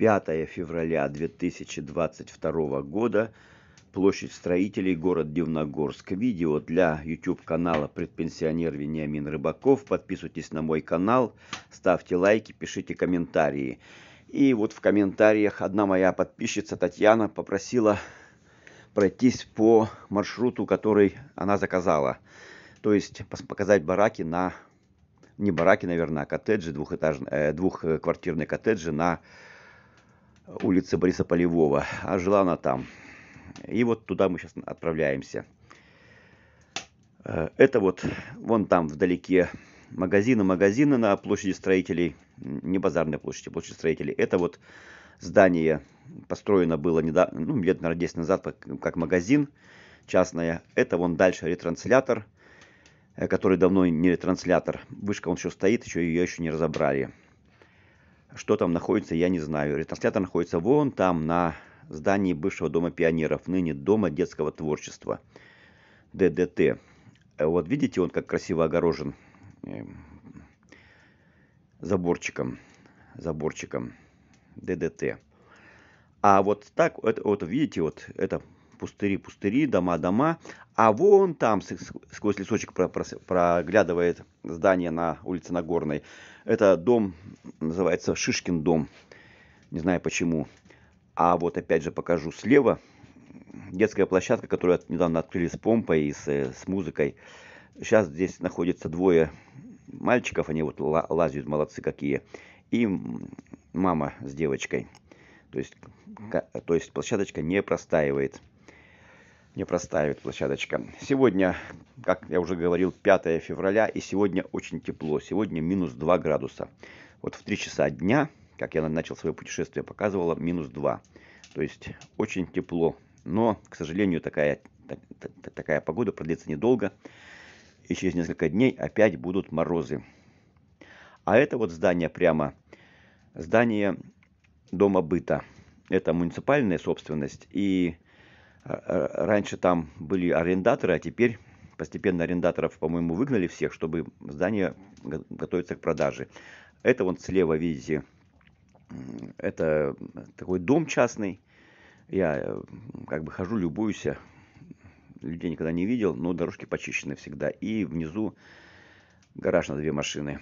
5 февраля 2022 года. Площадь строителей, город Дивногорск. Видео для YouTube-канала «Предпенсионер Вениамин Рыбаков». Подписывайтесь на мой канал, ставьте лайки, пишите комментарии. И вот в комментариях одна моя подписчица Татьяна попросила пройтись по маршруту, который она заказала. То есть показать бараки на... Не бараки, наверное, а коттеджи, двухэтажные, э, двухквартирные коттеджи на улицы Бориса Полевого, а жила она там. И вот туда мы сейчас отправляемся. Э, это вот вон там вдалеке магазины, магазины на площади строителей, не базарной площади, а площадь строителей. Это вот здание построено было недавно, ну, лет, наверное, 10 назад, как магазин частное. Это вон дальше ретранслятор, э, который давно не ретранслятор. Вышка он еще стоит, еще ее еще не разобрали что там находится, я не знаю. Ретранслятор находится вон там, на здании бывшего Дома пионеров, ныне Дома детского творчества, ДДТ. Э, вот видите, он как красиво огорожен эм, заборчиком, заборчиком ДДТ. А вот так, вот видите, вот это пустыри, пустыри, дома, дома. А вон там сквозь лесочек проглядывает здание на улице Нагорной. Это дом, называется Шишкин дом. Не знаю почему. А вот опять же покажу слева. Детская площадка, которую недавно открыли с помпой и с, э, с музыкой. Сейчас здесь находится двое мальчиков, они вот лазят, молодцы какие. И мама с девочкой. То есть, то есть площадочка не простаивает не простаивает площадочка. Сегодня, как я уже говорил, 5 февраля, и сегодня очень тепло. Сегодня минус 2 градуса. Вот в 3 часа дня, как я начал свое путешествие, показывала минус 2. То есть очень тепло. Но, к сожалению, такая, так, такая погода продлится недолго. И через несколько дней опять будут морозы. А это вот здание прямо, здание дома быта. Это муниципальная собственность. И Э, э, раньше там были арендаторы, а теперь постепенно арендаторов, по-моему, выгнали всех, чтобы здание готовится к продаже. Это вон слева, видите, это такой дом частный. Я э, как бы хожу, любуюсь, людей никогда не видел, но дорожки почищены всегда. И внизу гараж на две машины.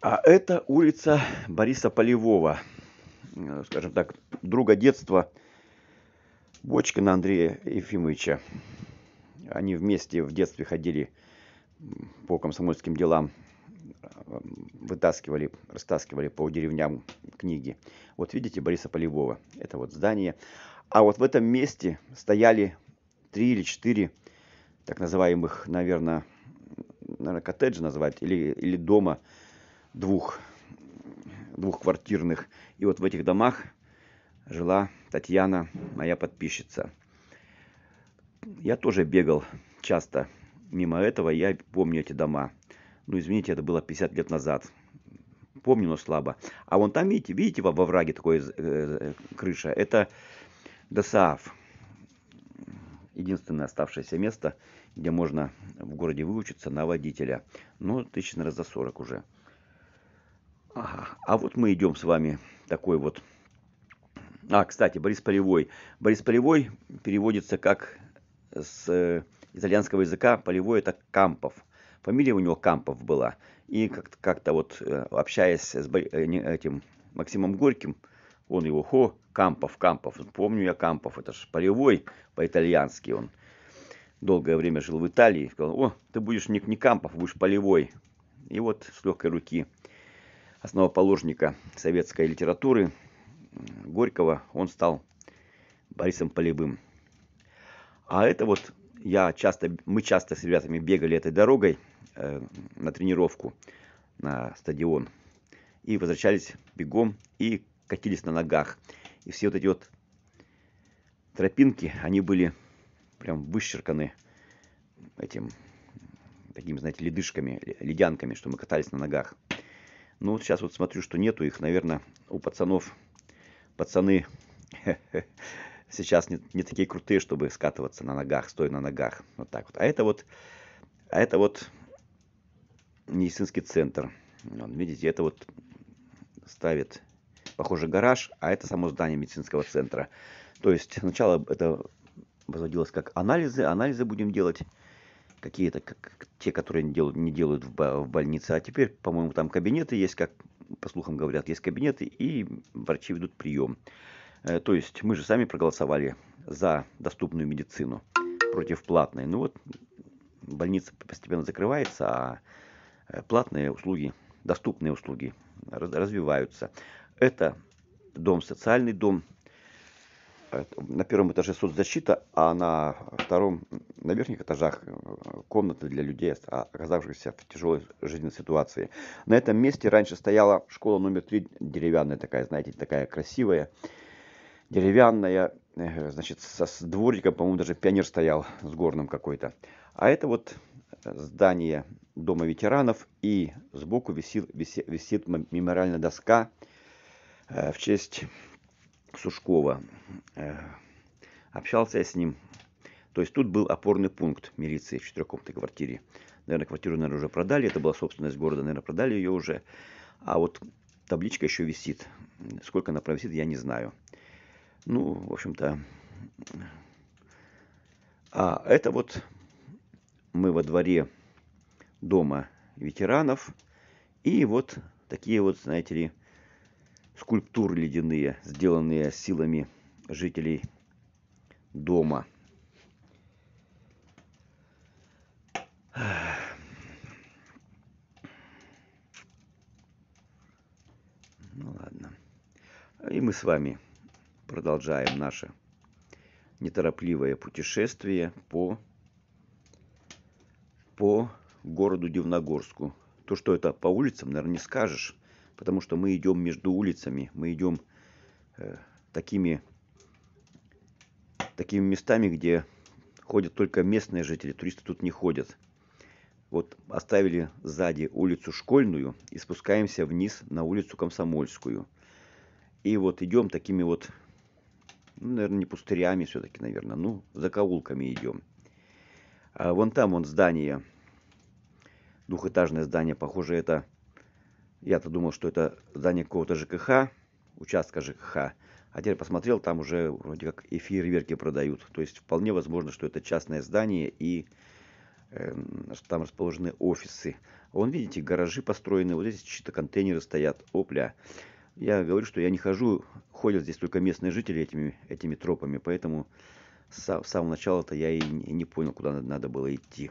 А это улица Бориса Полевого, скажем так, друга детства – Бочкина Андрея Ефимовича. Они вместе в детстве ходили по комсомольским делам, вытаскивали, растаскивали по деревням книги. Вот видите Бориса Полевого, это вот здание. А вот в этом месте стояли три или четыре так называемых, наверное, наверное коттеджа назвать, или, или дома двух, двухквартирных. И вот в этих домах жила Татьяна, моя подписчица. Я тоже бегал часто мимо этого, я помню эти дома. Ну, извините, это было 50 лет назад. Помню, но слабо. А вон там, видите, видите во враге такой э, э крыша? Это ДСААФ. Единственное оставшееся место, где можно в городе выучиться на водителя. Ну, тысяч, наверное, за 40 уже. Ага. А вот мы идем с вами такой вот а, кстати, Борис Полевой. Борис Полевой переводится как с э, итальянского языка Полевой это Кампов. Фамилия у него Кампов была. И как-то как-то вот э, общаясь с э, этим Максимом Горьким, он его хо, Кампов, Кампов. Помню я Кампов, это же Полевой по-итальянски он. Долгое время жил в Италии. Сказал, о, ты будешь не, не Кампов, будешь Полевой. И вот с легкой руки основоположника советской литературы – Горького он стал Борисом Полевым. А это вот я часто, мы часто с ребятами бегали этой дорогой э, на тренировку на стадион и возвращались бегом и катились на ногах. И все вот эти вот тропинки, они были прям выщерканы этим, такими, знаете, ледышками, ледянками, что мы катались на ногах. Ну, вот сейчас вот смотрю, что нету их, наверное, у пацанов пацаны сейчас не, не такие крутые, чтобы скатываться на ногах, стоя на ногах. Вот так вот. А это вот, а это вот медицинский центр. Вот, видите, это вот ставит, похоже, гараж, а это само здание медицинского центра. То есть сначала это возводилось как анализы, анализы будем делать какие-то, как те, которые не делают, не делают в больнице. А теперь, по-моему, там кабинеты есть, как по слухам говорят, есть кабинеты, и врачи ведут прием. Э, то есть мы же сами проголосовали за доступную медицину против платной. Ну вот больница постепенно закрывается, а э, платные услуги, доступные услуги развиваются. Это дом, социальный дом, на первом этаже соцзащита, а на втором, на верхних этажах э, комнаты для людей, оказавшихся в тяжелой жизненной ситуации. На этом месте раньше стояла школа номер три, деревянная такая, знаете, такая красивая, деревянная, э, значит, со, с двориком, по-моему, даже пионер стоял с горным какой-то. А это вот здание Дома ветеранов, и сбоку висит, висит, висит мемориальная доска э, в честь Сушкова. Э, общался я с ним. То есть тут был опорный пункт милиции в четырехкомнатной квартире. Наверное, квартиру, наверное, уже продали. Это была собственность города, наверное, продали ее уже. А вот табличка еще висит. Сколько она провисит, я не знаю. Ну, в общем-то... А это вот мы во дворе дома ветеранов. И вот такие вот, знаете ли, скульптуры ледяные, сделанные силами жителей дома. Ну ладно. И мы с вами продолжаем наше неторопливое путешествие по, по городу Дивногорску. То, что это по улицам, наверное, не скажешь потому что мы идем между улицами, мы идем э, такими, такими местами, где ходят только местные жители, туристы тут не ходят. Вот оставили сзади улицу Школьную и спускаемся вниз на улицу Комсомольскую. И вот идем такими вот, ну, наверное, не пустырями все-таки, наверное, ну, закоулками идем. А вон там вон здание, двухэтажное здание, похоже, это я-то думал, что это здание какого-то ЖКХ, участка ЖКХ. А теперь посмотрел, там уже вроде как и фейерверки продают. То есть вполне возможно, что это частное здание и э, там расположены офисы. А вон, видите, гаражи построены, вот здесь чьи-то контейнеры стоят. Опля. Я говорю, что я не хожу, ходят здесь только местные жители этими, этими тропами, поэтому с самого начала-то я и не понял, куда надо было идти.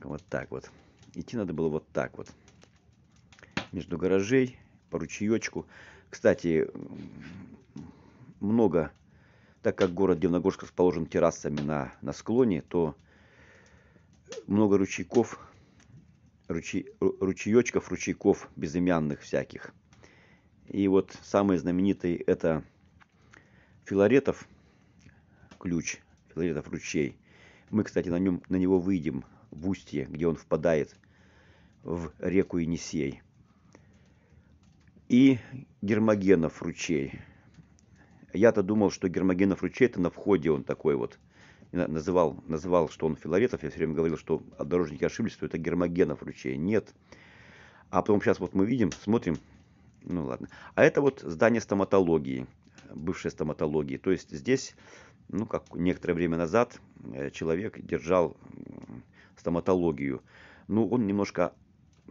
Вот так вот. Идти надо было вот так вот между гаражей, по ручеечку. Кстати, много, так как город Дивногорск расположен террасами на, на склоне, то много ручейков, ручей, ручеечков, ручейков безымянных всяких. И вот самый знаменитый это Филаретов ключ, Филаретов ручей. Мы, кстати, на, нем, на него выйдем в устье, где он впадает в реку Енисей и Гермогенов ручей. Я-то думал, что Гермогенов ручей это на входе он такой вот. Называл, называл, что он Филаретов. Я все время говорил, что дорожники ошиблись, что это Гермогенов ручей. Нет. А потом сейчас вот мы видим, смотрим. Ну ладно. А это вот здание стоматологии, бывшей стоматологии. То есть здесь, ну как некоторое время назад, э, человек держал стоматологию. Ну он немножко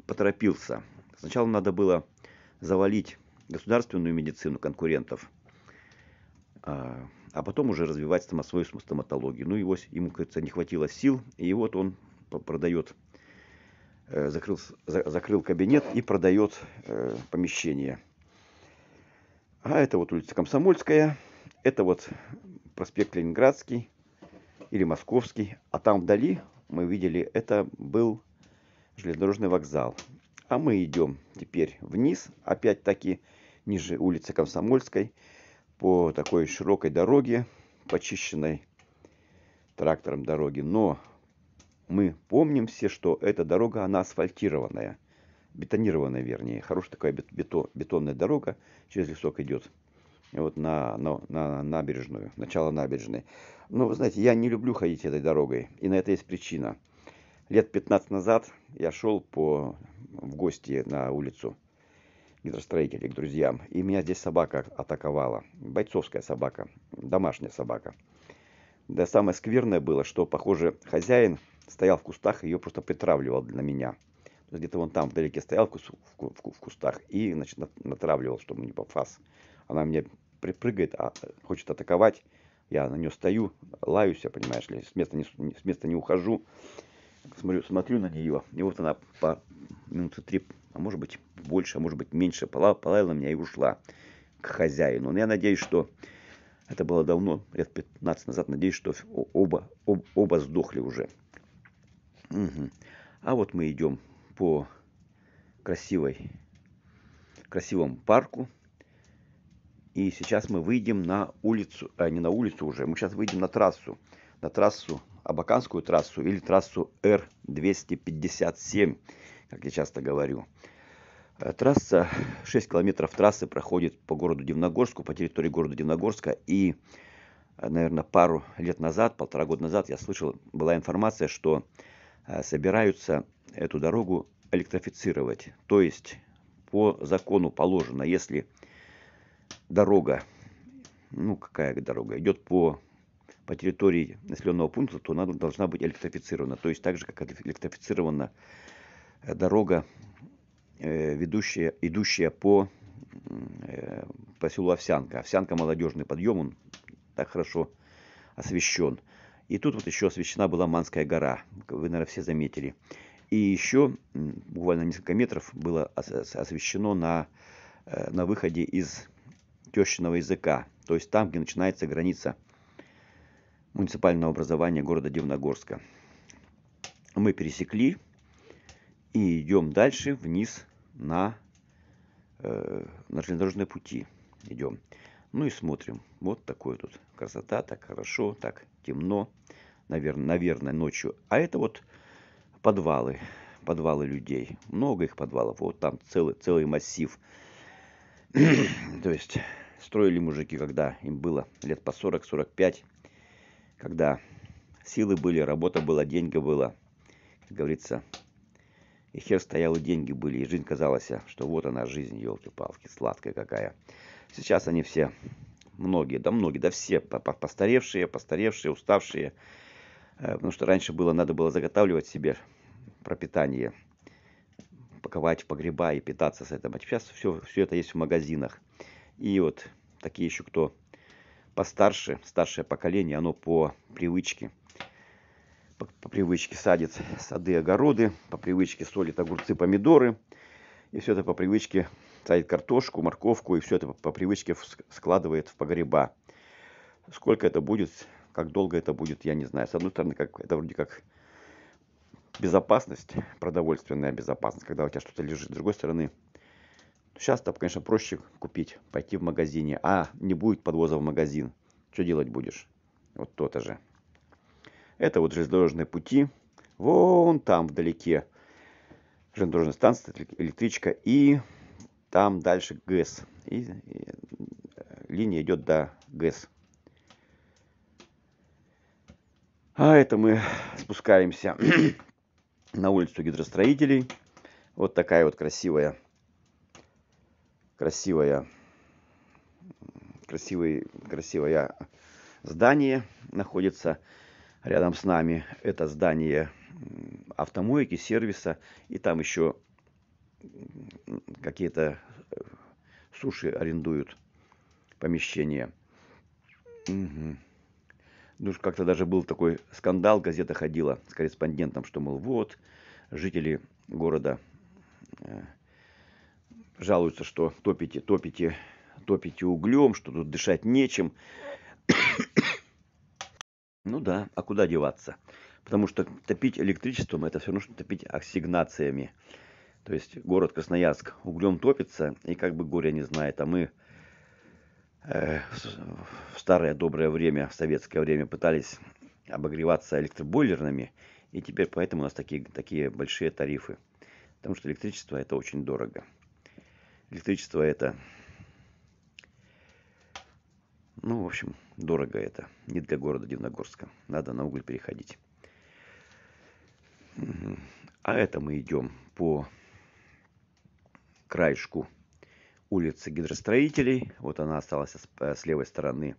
поторопился. Сначала надо было завалить государственную медицину конкурентов, а, а потом уже развивать свою стоматологию. Ну, его, ему, кажется, не хватило сил, и вот он продает, э, закрыл, закрыл кабинет и продает э, помещение. А это вот улица Комсомольская, это вот проспект Ленинградский или Московский, а там вдали мы видели, это был железнодорожный вокзал. А мы идем теперь вниз, опять-таки, ниже улицы Комсомольской, по такой широкой дороге, почищенной трактором дороги. Но мы помним все, что эта дорога, она асфальтированная, бетонированная, вернее. Хорошая такая бетонная дорога, через лесок идет. Вот на, на, на набережную, начало набережной. Но, вы знаете, я не люблю ходить этой дорогой, и на это есть причина – Лет 15 назад я шел по, в гости на улицу гидростроителей к друзьям. И меня здесь собака атаковала. Бойцовская собака, домашняя собака. Да самое скверное было, что, похоже, хозяин стоял в кустах и ее просто притравливал на меня. Где-то вон там вдалеке стоял в, кустах и значит, натравливал, чтобы не попас. Она мне припрыгает, а, хочет атаковать. Я на нее стою, лаюсь, я понимаешь ли, с места не, с места не ухожу смотрю, смотрю на нее, и вот она по минуты три, а может быть больше, а может быть меньше, полаяла меня и ушла к хозяину. Но я надеюсь, что это было давно, лет 15 назад, надеюсь, что оба, об, оба сдохли уже. Угу. А вот мы идем по красивой, красивому парку. И сейчас мы выйдем на улицу, а не на улицу уже, мы сейчас выйдем на трассу, на трассу Абаканскую трассу или трассу Р-257, как я часто говорю. Э, трасса, 6 километров трассы проходит по городу Дивногорску, по территории города Дивногорска. И, э, наверное, пару лет назад, полтора года назад я слышал, была информация, что э, собираются эту дорогу электрифицировать. То есть по закону положено, если дорога, ну какая дорога, идет по по территории населенного пункта, то она должна быть электрифицирована. То есть так же, как электрифицирована э, дорога, э, ведущая, идущая по, э, по селу Овсянка. Овсянка молодежный подъем, он так хорошо освещен. И тут вот еще освещена была Манская гора, вы, наверное, все заметили. И еще буквально несколько метров было освещено на, на выходе из тещиного языка, то есть там, где начинается граница муниципального образования города Дивногорска. Мы пересекли и идем дальше вниз на, э, на железнодорожные пути. Идем. Ну и смотрим. Вот такое тут красота, так хорошо, так темно. Наверное, наверное, ночью. А это вот подвалы, подвалы людей. Много их подвалов. Вот там целый, целый массив. То есть строили мужики, когда им было лет по 40-45 когда силы были, работа была, деньги было. Как говорится, и хер стоял, и деньги были, и жизнь казалась, что вот она жизнь, елки-палки, сладкая какая. Сейчас они все, многие, да многие, да все постаревшие, постаревшие, уставшие. Э, потому что раньше было, надо было заготавливать себе пропитание, паковать погреба и питаться с этим. А сейчас все, все это есть в магазинах. И вот такие еще кто постарше, старшее поколение, оно по привычке, по, по привычке садит сады, огороды, по привычке солит огурцы, помидоры, и все это по привычке садит картошку, морковку, и все это по привычке складывает в погреба. Сколько это будет, как долго это будет, я не знаю. С одной стороны, как, это вроде как безопасность, продовольственная безопасность, когда у тебя что-то лежит. С другой стороны, Сейчас там, конечно, проще купить, пойти в магазине. А, не будет подвоза в магазин. Что делать будешь? Вот то-то же. Это вот железнодорожные пути. Вон там вдалеке железнодорожная станция, электричка. И там дальше ГЭС. И, и линия идет до ГЭС. А это мы спускаемся на улицу гидростроителей. Вот такая вот красивая красивое, красивое, красивое здание находится рядом с нами. Это здание автомойки, сервиса, и там еще какие-то э, суши арендуют помещение. Угу. Ну, как-то даже был такой скандал, газета ходила с корреспондентом, что, мол, вот, жители города э, жалуются, что топите, топите, топите углем, что тут дышать нечем. ну да, а куда деваться? Потому что топить электричеством это все нужно топить ассигнациями. То есть город Красноярск углем топится, и как бы горе не знает, а мы э, в старое доброе время, в советское время пытались обогреваться электробойлерными, и теперь поэтому у нас такие, такие большие тарифы. Потому что электричество это очень дорого. Электричество это... Ну, в общем, дорого это. Не для города Дивногорска. Надо на уголь переходить. А это мы идем по краешку улицы гидростроителей. Вот она осталась с э, левой стороны.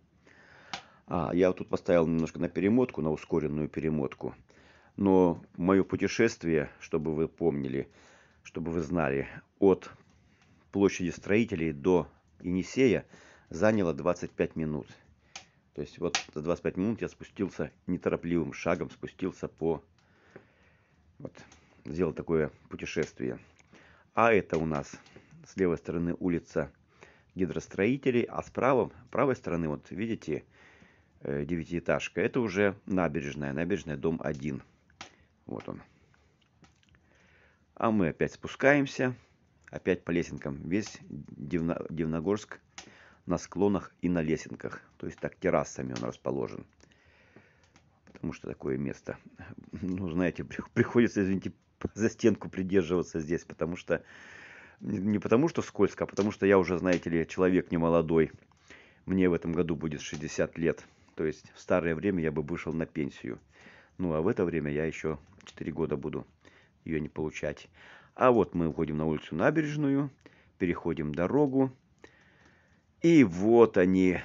А, я тут поставил немножко на перемотку, на ускоренную перемотку. Но мое путешествие, чтобы вы помнили, чтобы вы знали, от площади строителей до Енисея заняло 25 минут. То есть вот за 25 минут я спустился неторопливым шагом, спустился по... Вот, сделал такое путешествие. А это у нас с левой стороны улица гидростроителей, а с правом, правой стороны, вот видите, э, девятиэтажка. Это уже набережная, набережная дом 1. Вот он. А мы опять спускаемся опять по лесенкам. Весь Дивногорск на склонах и на лесенках. То есть так террасами он расположен. Потому что такое место. Ну, знаете, приходится, извините, за стенку придерживаться здесь, потому что не потому что скользко, а потому что я уже, знаете ли, человек не молодой. Мне в этом году будет 60 лет. То есть в старое время я бы вышел на пенсию. Ну а в это время я еще 4 года буду ее не получать. А вот мы выходим на улицу Набережную, переходим дорогу. И вот они,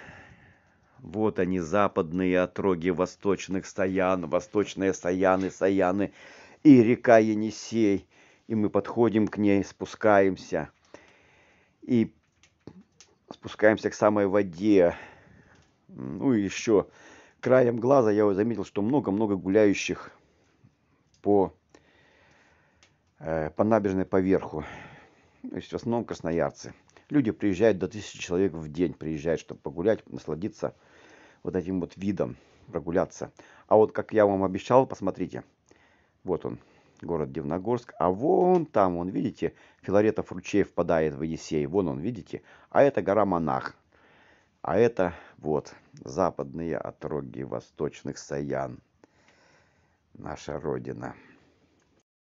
вот они, западные отроги восточных стоян, восточные стояны, стояны и река Енисей. И мы подходим к ней, спускаемся. И спускаемся к самой воде. Ну и еще краем глаза я заметил, что много-много гуляющих по Э, по набережной поверху. то есть в основном красноярцы. Люди приезжают до тысячи человек в день, приезжают, чтобы погулять, насладиться вот этим вот видом, прогуляться. А вот, как я вам обещал, посмотрите, вот он, город Дивногорск, а вон там, он, видите, Филаретов ручей впадает в Енисей, вон он, видите, а это гора Монах, а это вот западные отроги восточных Саян, наша родина.